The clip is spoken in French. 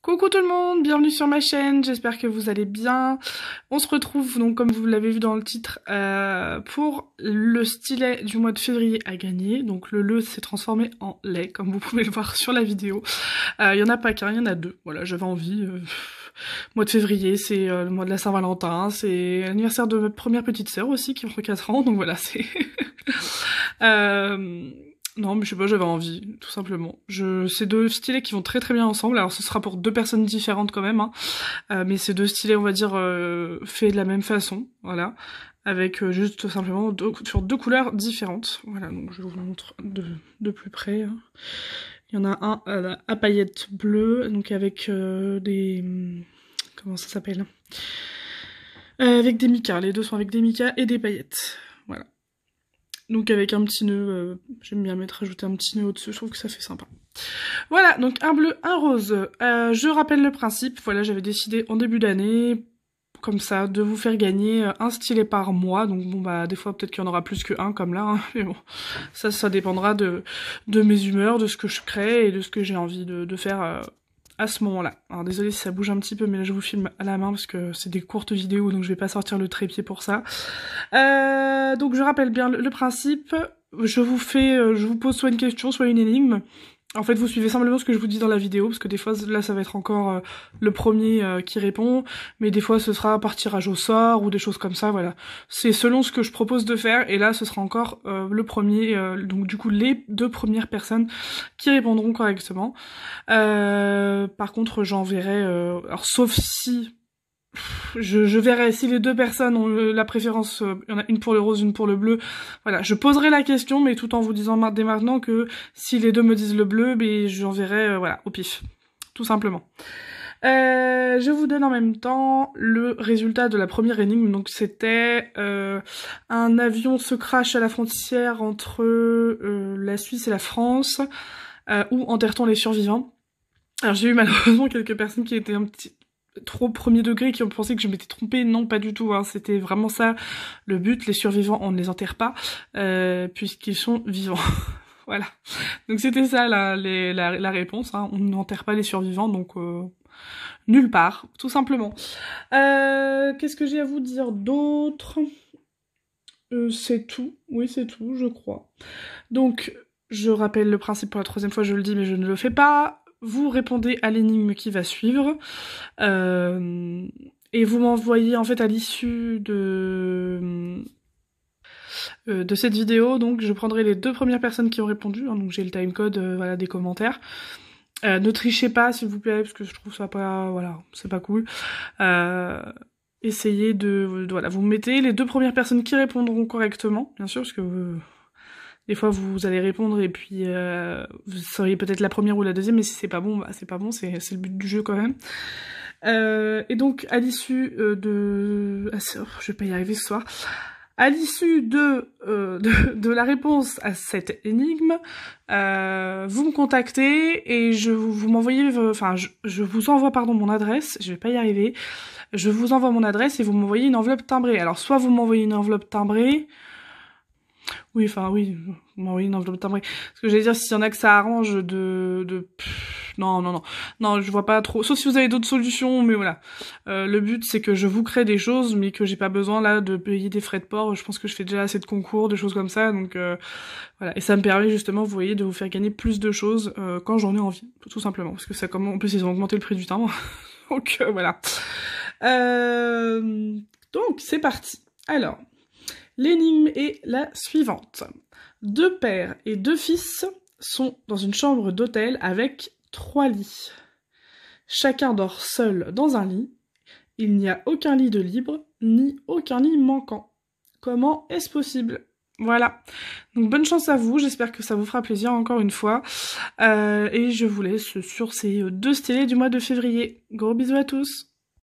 Coucou tout le monde, bienvenue sur ma chaîne, j'espère que vous allez bien. On se retrouve donc comme vous l'avez vu dans le titre euh, pour le stylet du mois de février à gagner. Donc le le s'est transformé en lait comme vous pouvez le voir sur la vidéo. Il euh, n'y y en a pas qu'un, il y en a deux. Voilà, j'avais envie. Euh, mois de février, c'est le mois de la Saint-Valentin, c'est l'anniversaire de ma première petite sœur aussi qui prend 4 ans, donc voilà, c'est... Non, mais je sais pas, j'avais envie, tout simplement. Je, c'est deux stylets qui vont très très bien ensemble. Alors, ce sera pour deux personnes différentes quand même, hein. euh, mais ces deux stylets, on va dire, euh, faits de la même façon, voilà, avec euh, juste tout simplement deux, sur deux couleurs différentes. Voilà, donc je vous montre de, de plus près. Hein. Il y en a un à, paillettes bleues, donc avec des, hmm, comment ça s'appelle, avec des mica. Les deux sont avec des mica et des paillettes. Voilà. Donc avec un petit nœud, euh, j'aime bien mettre ajouter un petit nœud au-dessus, je trouve que ça fait sympa. Voilà, donc un bleu, un rose. Euh, je rappelle le principe, voilà, j'avais décidé en début d'année, comme ça, de vous faire gagner euh, un stylet par mois. Donc bon bah des fois peut-être qu'il y en aura plus que un comme là, hein, mais bon, ça ça dépendra de, de mes humeurs, de ce que je crée et de ce que j'ai envie de, faire euh, à ce moment-là. Alors désolé si ça bouge un petit peu, mais là je vous filme à la main parce que c'est des courtes vidéos, donc je vais pas sortir le trépied pour ça. Euh, donc je rappelle bien le, le principe. Je vous fais, euh, je vous pose soit une question, soit une énigme. En fait, vous suivez simplement ce que je vous dis dans la vidéo, parce que des fois, là, ça va être encore euh, le premier euh, qui répond, mais des fois, ce sera par tirage au sort ou des choses comme ça, voilà. C'est selon ce que je propose de faire, et là, ce sera encore euh, le premier, donc du coup, les deux premières personnes qui répondront correctement. par contre, j'enverrai, alors sauf si je, verrai si les deux personnes ont la préférence, euh, il y en a une pour le rose, une pour le bleu. Voilà, je poserai la question, mais tout en vous disant dès maintenant que si les deux me disent le bleu, ben j'enverrai euh, voilà au pif, tout simplement. Euh, je vous donne en même temps le résultat de la première énigme. Donc c'était euh, un avion se crache à la frontière entre la Suisse et la France. où enterrent on les survivants alors j'ai eu malheureusement quelques personnes qui étaient un petit, trop premier degré qui ont pensé que je m'étais trompée. Non, pas du tout. Hein. C'était vraiment ça le but. Les survivants, on ne les enterre pas euh, puisqu'ils sont vivants. voilà. Donc c'était ça la, réponse. Hein. On n'enterre pas les survivants, donc euh, nulle part, tout simplement. Euh, qu'est-ce que j'ai à vous dire d'autre C'est tout. Oui, c'est tout, je crois. Donc je rappelle le principe pour la troisième fois, je le dis, mais je ne le fais pas vous répondez à l'énigme qui va suivre. Euh, et vous m'envoyez en fait à l'issue de euh, de cette vidéo, donc je prendrai les deux premières personnes qui ont répondu, hein, donc j'ai le timecode euh, voilà, des commentaires. ne trichez pas s'il vous plaît, parce que je trouve ça pas voilà, c'est pas cool. essayez de, de, voilà, vous mettez les deux premières personnes qui répondront correctement, bien sûr, parce que des fois, vous allez répondre et puis euh, vous seriez peut-être la première ou la deuxième, mais si c'est pas bon, bah, c'est pas bon, c'est le but du jeu quand même. Euh, et donc, à l'issue euh, de... Ah, oh, je vais pas y arriver ce soir. À l'issue de, de, la réponse à cette énigme, vous me contactez et je vous, m'envoyez, enfin je, je, vous envoie pardon mon adresse, je vais pas y arriver. Je vous envoie mon adresse et vous m'envoyez une enveloppe timbrée. Alors soit vous m'envoyez une enveloppe timbrée, oui, enfin oui, bon, oui, non, enveloppe timbrée. Ce que j'allais dire, s'il y en a que ça arrange de, de, non, non, non, non, je vois pas trop. Sauf si vous avez d'autres solutions, mais voilà. Euh, le but, c'est que je vous crée des choses, mais que j'ai pas besoin là de payer des frais de port. Je pense que je fais déjà assez de concours, de choses comme ça, donc euh, voilà. Et ça me permet justement, vous voyez, de vous faire gagner plus de choses euh, quand j'en ai envie, tout simplement, parce que ça, commence. en plus, ils ont augmenté le prix du temps. donc voilà. donc c'est parti. Alors. L'énigme est la suivante. Deux pères et deux fils sont dans une chambre d'hôtel avec trois lits. Chacun dort seul dans un lit. Il n'y a aucun lit de libre, ni aucun lit manquant. Comment est-ce possible Voilà. Donc bonne chance à vous, j'espère que ça vous fera plaisir encore une fois. Euh, et je vous laisse sur ces deux stylés du mois de février. Gros bisous à tous